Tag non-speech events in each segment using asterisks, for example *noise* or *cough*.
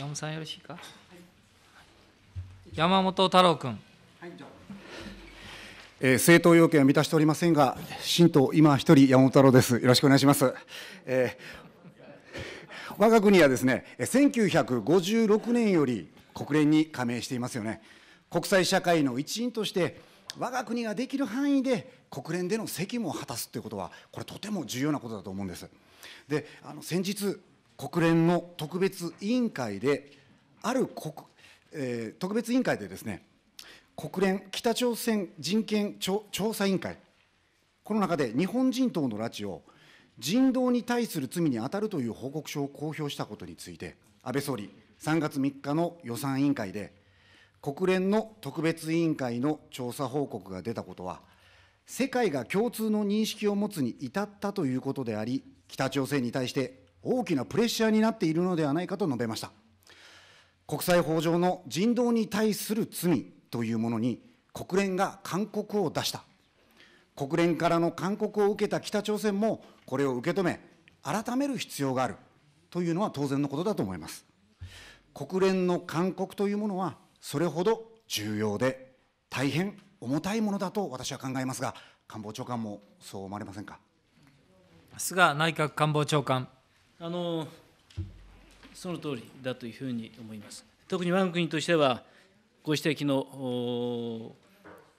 山本さんよろしいか、はい、山本太郎君、はいえー、政党要件は満たしておりませんが新党今一人山本太郎ですよろしくお願いします、えー、我が国はですね1956年より国連に加盟していますよね国際社会の一員として我が国ができる範囲で国連での責務を果たすということはこれとても重要なことだと思うんですであの先日国連の特別委員会で、ある国、えー、特別委員会でですね、国連北朝鮮人権調査委員会、この中で日本人等の拉致を人道に対する罪に当たるという報告書を公表したことについて、安倍総理、3月3日の予算委員会で、国連の特別委員会の調査報告が出たことは、世界が共通の認識を持つに至ったということであり、北朝鮮に対して大きなプレッシャーになっているのではないかと述べました。国際法上の人道に対する罪というものに国連が勧告を出した。国連からの勧告を受けた北朝鮮もこれを受け止め、改める必要があるというのは当然のことだと思います。国連の勧告というものはそれほど重要で大変重たいものだと私は考えますが、官房長官もそう思われませんか。菅内閣官房長官。あのその通りだというふうに思います。特に我が国としては、ご指摘の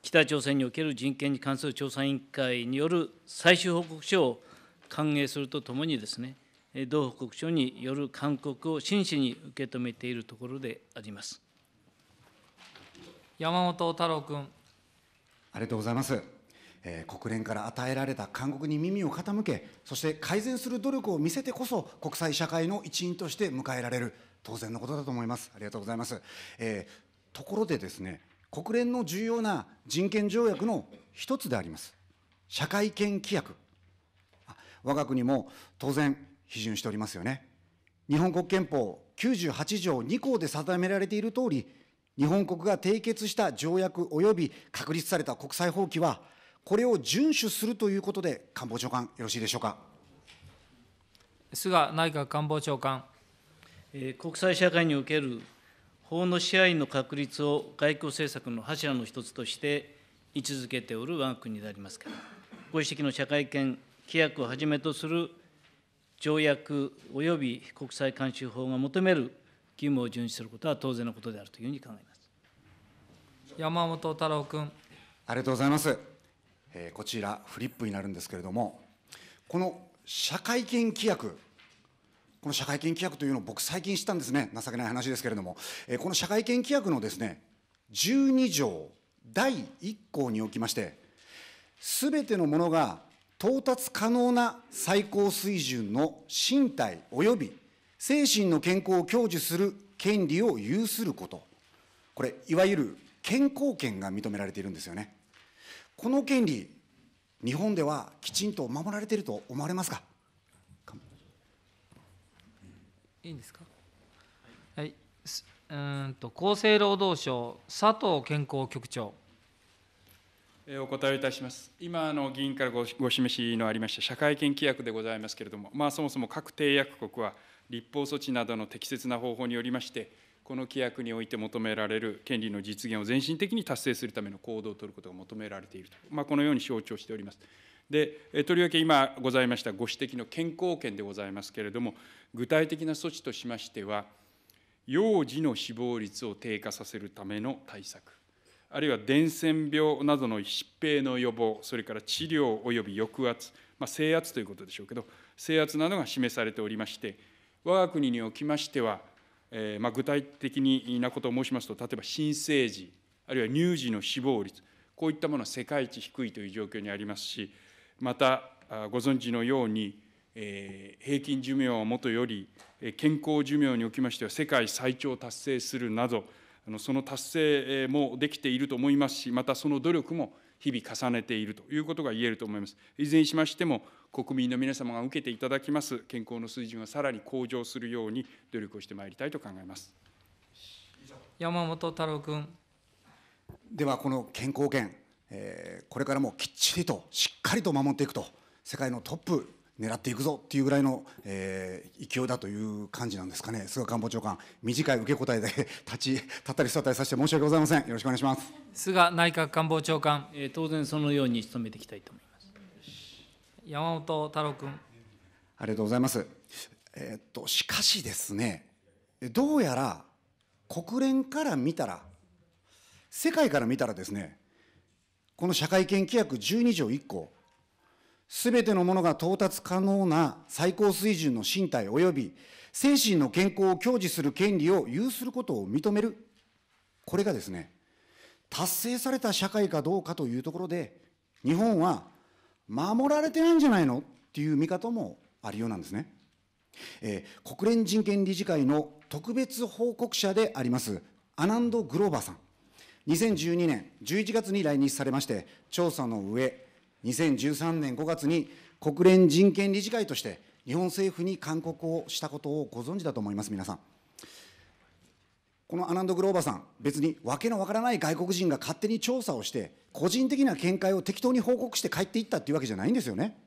北朝鮮における人権に関する調査委員会による最終報告書を歓迎するとともにですね、同報告書による勧告を真摯に受け止めているところであります。山本太郎君。ありがとうございます。えー、国連から与えられた勧告に耳を傾け、そして改善する努力を見せてこそ、国際社会の一員として迎えられる、当然のことだと思います。ありがとうございます。えー、ところでですね、国連の重要な人権条約の一つであります。社会権規約。我が国も当然、批准しておりますよね。日本国憲法98条2項で定められているとおり、日本国が締結した条約及び確立された国際法規は、これを遵守するということで、官房長官、よろしいでしょうか。菅内閣官房長官。国際社会における法の支配の確立を外交政策の柱の一つとして位置づけておる我が国でありますから、ご指摘の社会権、規約をはじめとする条約及び国際慣習法が求める義務を遵守することは当然のことであるというふうに考えます山本太郎君。ありがとうございます。えー、こちらフリップになるんですけれどもこの社会権規約この社会権規約というのを僕最近知ったんですね情けない話ですけれども、えー、この社会権規約のですね12条第1項におきましてすべてのものが到達可能な最高水準の身体及び精神の健康を享受する権利を有することこれいわゆる健康権が認められているんですよね。この権利、日本ではきちんと守られていると思われますか。いいんですか。はい、うんと厚生労働省佐藤健康局長。お答えいたします。今の議員からご示しのありました社会権規約でございますけれども、まあ、そもそも各締約国は立法措置などの適切な方法によりまして、この規約において求められる権利の実現を全身的に達成するための行動を取ることが求められていると、まあ、このように象徴しております。でとりわけ今ございましたご指摘の健康保険でございますけれども、具体的な措置としましては、幼児の死亡率を低下させるための対策、あるいは伝染病などの疾病の予防、それから治療及び抑圧、まあ、制圧ということでしょうけど、制圧などが示されておりまして、我が国におきましては、えー、まあ、具体的なことを申しますと、例えば新生児、あるいは乳児の死亡率、こういったものは世界一低いという状況にありますし、また、ご存知のように、えー、平均寿命はもとより、健康寿命におきましては世界最長を達成するなど、その達成もできていると思いますし、またその努力も日々重ねているということが言えると思います。いずれにしましても、国民の皆様が受けていただきます健康の水準はさらに向上するように努力をしてまいりたいと考えます。山本太郎君。では、この健康保険、えこれからもきっちりとしっかりと守っていくと、世界のトップ狙っていくぞっていうぐらいの、えー、勢いだという感じなんですかね、菅官房長官、短い受け答えで立ち、立ったり座ったりさせて申し訳ございません、よろしくお願いします菅内閣官房長官、えー、当然そのように努めていきたいと思います。山本太郎君ありがとうございます、えー、っとしかしですね、どうやら国連から見たら、世界から見たらですね、この社会権規約12条1項、すべてのものが到達可能な最高水準の身体及び精神の健康を享受する権利を有することを認める。これがですね、達成された社会かどうかというところで、日本は守られてないんじゃないのっていう見方もあるようなんですね。えー、国連人権理事会の特別報告者であります、アナンド・グローバーさん。2012年11月に来日されまして、調査の上、2013年5月に国連人権理事会として日本政府に勧告をしたことをご存知だと思います、皆さん。このアナンド・グローバーさん、別に訳のわからない外国人が勝手に調査をして、個人的な見解を適当に報告して帰っていったっていうわけじゃないんですよね。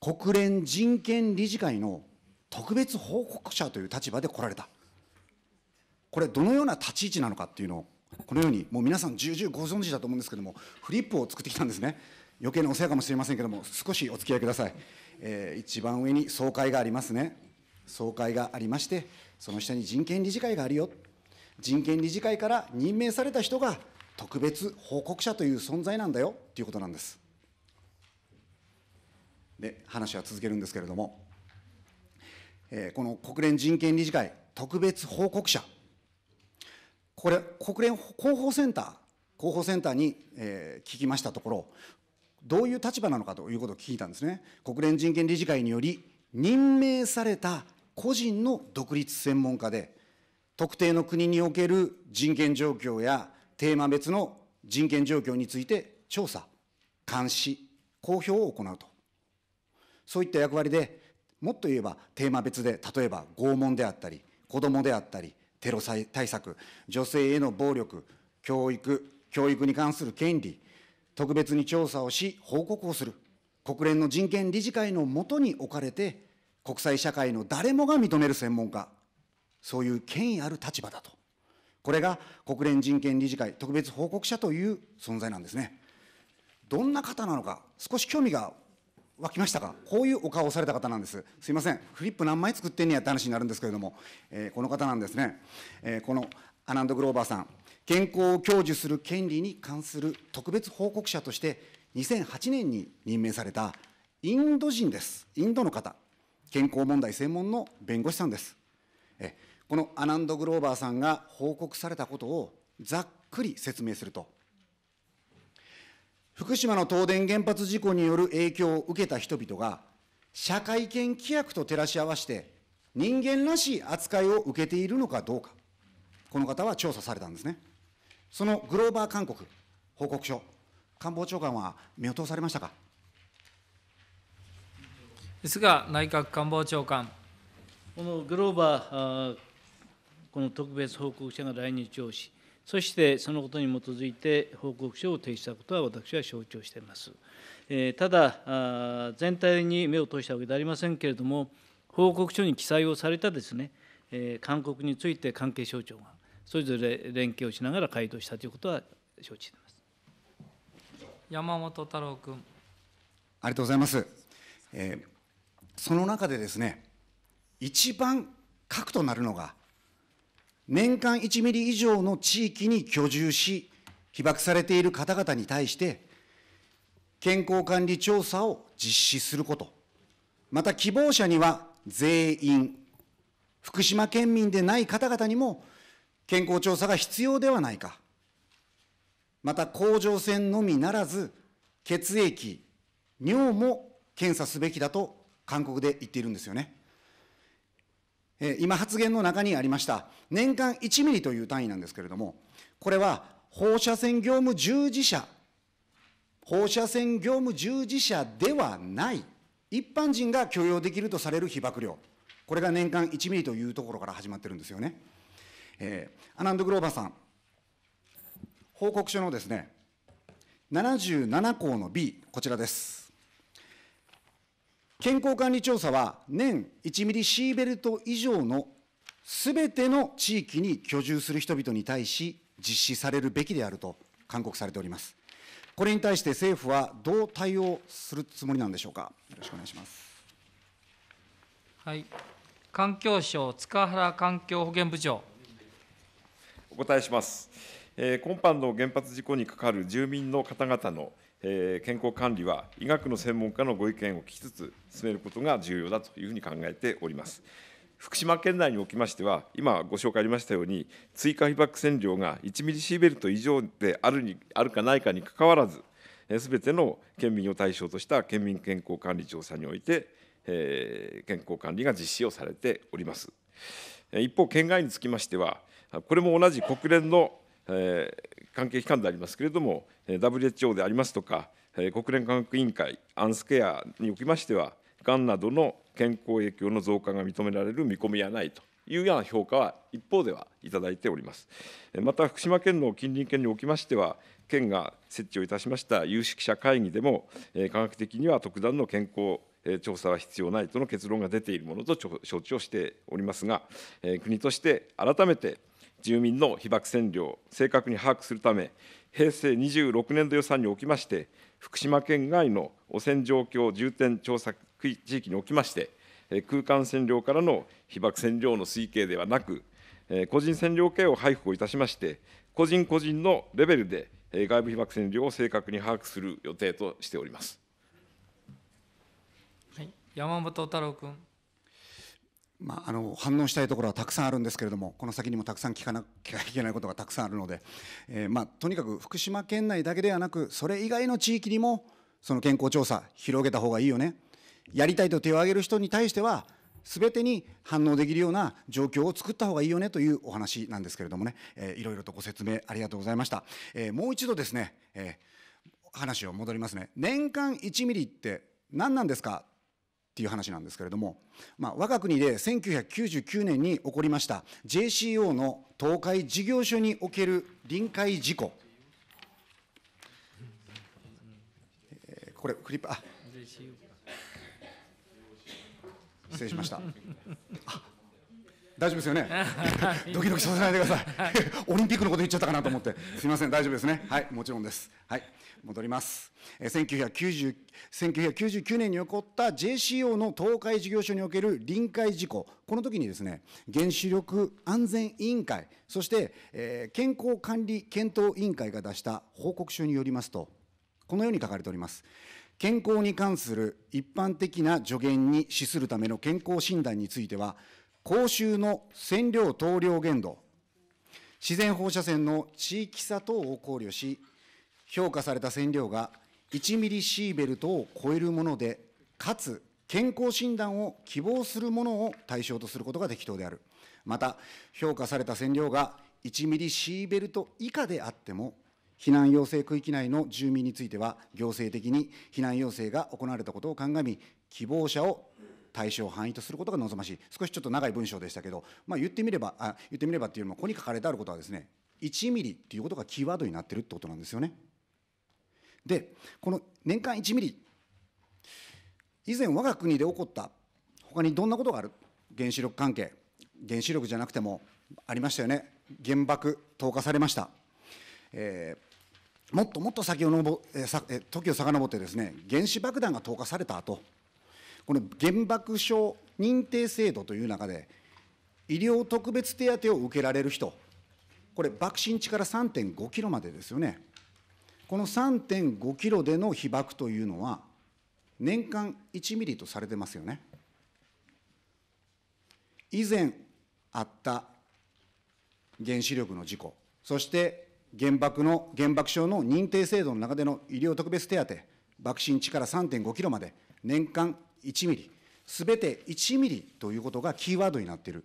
国連人権理事会の特別報告者という立場で来られた。これ、どのような立ち位置なのかっていうのを、このように、もう皆さん、重々ご存知だと思うんですけども、フリップを作ってきたんですね。余計なお世話かもしれませんけれども、少しお付き合いください。えー、一番上に総会がありますね。総会がありまして、その下に人権理事会があるよ。人権理事会から任命された人が特別報告者という存在なんだよということなんです。で、話は続けるんですけれども、えー、この国連人権理事会特別報告者、これ、国連広報センター、広報センターに、えー、聞きましたところ、どういう立場なのかということを聞いたんですね。国連人権理事会により任命された個人の独立専門家で、特定の国における人権状況やテーマ別の人権状況について調査、監視、公表を行うと。そういった役割で、もっと言えばテーマ別で、例えば拷問であったり、子どもであったり、テロ対策、女性への暴力、教育、教育に関する権利、特別に調査をし、報告をする。国連の人権理事会のもとに置かれて、国際社会の誰もが認める専門家、そういう権威ある立場だと。これが国連人権理事会特別報告者という存在なんですね。どんな方なのか、少し興味が湧きましたか、こういうお顔をされた方なんです、すいません、フリップ何枚作ってんねやって話になるんですけれども、えー、この方なんですね、えー、このアナンド・グローバーさん、健康を享受する権利に関する特別報告者として、2008年に任命されたインド人です。インドの方。健康問題専門の弁護士さんです。えこのアナンド・グローバーさんが報告されたことをざっくり説明すると、福島の東電原発事故による影響を受けた人々が、社会権規約と照らし合わせて、人間らしい扱いを受けているのかどうか、この方は調査されたんですね。そのグローバー勧告、報告書、官房長官は見落とされましたか。ですが、内閣官房長官。このグローバー、この特別報告者が来日をし、そしてそのことに基づいて報告書を提出したことは私は承知をしています。えただ、全体に目を通したわけではありませんけれども、報告書に記載をされたですね、え勧告について関係省庁が、それぞれ連携をしながら回答したということは承知しています山本太郎君。ありがとうございます、えー、その中でですね一番核となるのが年間1ミリ以上の地域に居住し被爆されている方々に対して健康管理調査を実施することまた希望者には全員福島県民でない方々にも健康調査が必要ではないか。また、甲状腺のみならず、血液、尿も検査すべきだと韓国で言っているんですよね。え今、発言の中にありました、年間1ミリという単位なんですけれども、これは放射線業務従事者、放射線業務従事者ではない、一般人が許容できるとされる被曝量、これが年間1ミリというところから始まってるんですよね。えー、アナンド・グローバーさん、報告書のですね、77項の B、こちらです。健康管理調査は、年1ミリシーベルト以上のすべての地域に居住する人々に対し、実施されるべきであると勧告されております。これに対して政府はどう対応するつもりなんでしょうか。よろしくお願いします。はい、環境省塚原環境保健部長。お答えします。今般の原発事故に係る住民の方々の健康管理は、医学の専門家のご意見を聞きつつ、進めることが重要だというふうに考えております。福島県内におきましては、今ご紹介ありましたように、追加被ばく線量が1ミリシーベルト以上であるにあるかないかにかかわらず、すべての県民を対象とした県民健康管理調査において、えー、健康管理が実施をされております。一方、県外につきましては、これも同じ国連の関係機関でありますけれども、WHO でありますとか、国連科学委員会、アンスケアにおきましては、がんなどの健康影響の増加が認められる見込みはないというような評価は一方ではいただいております。また、福島県の近隣県におきましては、県が設置をいたしました有識者会議でも、科学的には特段の健康調査は必要ないとの結論が出ているものと承知をしておりますが、国として改めて、住民の被爆線量を正確に把握するため、平成26年度予算におきまして、福島県外の汚染状況重点調査地域におきまして、空間線量からの被爆線量の推計ではなく、個人線量計を配布をいたしまして、個人個人のレベルで外部被爆線量を正確に把握する予定としております。山本太郎君。まあ、あの反応したいところはたくさんあるんですけれどもこの先にもたくさん聞かなきゃいけないことがたくさんあるので、えー、まあ、とにかく福島県内だけではなくそれ以外の地域にもその健康調査広げた方がいいよねやりたいと手を挙げる人に対してはすべてに反応できるような状況を作った方がいいよねというお話なんですけれどもね、えー、いろいろとご説明ありがとうございました、えー、もう一度ですね、えー、話を戻りますね年間1ミリって何なんですかっていう話なんですけれども、まあ、我が国で1999年に起こりました JCO の東海事業所における臨海事故、えー、これ、クリップ、あ失礼しました。あ大丈夫ですよね *laughs* ドキドキさせないでください *laughs* オリンピックのこと言っちゃったかなと思ってすみません大丈夫ですねはいもちろんですはい戻ります、えー、1999年に起こった JCO の東海事業所における臨海事故この時にですね原子力安全委員会そして、えー、健康管理検討委員会が出した報告書によりますとこのように書かれております健康に関する一般的な助言に資するための健康診断については公衆の線量等量限度、自然放射線の地域差等を考慮し、評価された線量が1ミリシーベルトを超えるもので、かつ健康診断を希望するものを対象とすることが適当である。また、評価された線量が1ミリシーベルト以下であっても、避難要請区域内の住民については、行政的に避難要請が行われたことを鑑み、希望者を対象を範囲とすることが望ましい、少しちょっと長い文章でしたけど、まあ、言ってみれば、あ言ってみればっていうよりも、ここに書かれてあることはですね、1ミリっていうことがキーワードになってるってことなんですよね。で、この年間1ミリ、以前、我が国で起こった、他にどんなことがある、原子力関係、原子力じゃなくてもありましたよね、原爆投下されました。えーもっともっと先をのぼ、えー、さ時を遡ってですね原子爆弾が投下された後この原爆症認定制度という中で、医療特別手当を受けられる人、これ、爆心地から3.5キロまでですよね。この3.5キロでの被爆というのは、年間1ミリとされてますよね。以前あった原子力の事故、そして原爆の原爆症の認定制度の中での医療特別手当、爆心地から3.5キロまで、年間1ミリ、すべて1ミリということがキーワードになっている。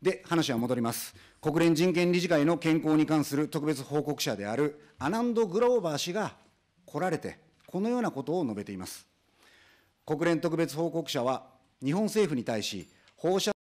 で、話は戻ります。国連人権理事会の健康に関する特別報告者であるアナンド・グローバー氏が来られて、このようなことを述べています。国連特別報告者は、日本政府に対し、放射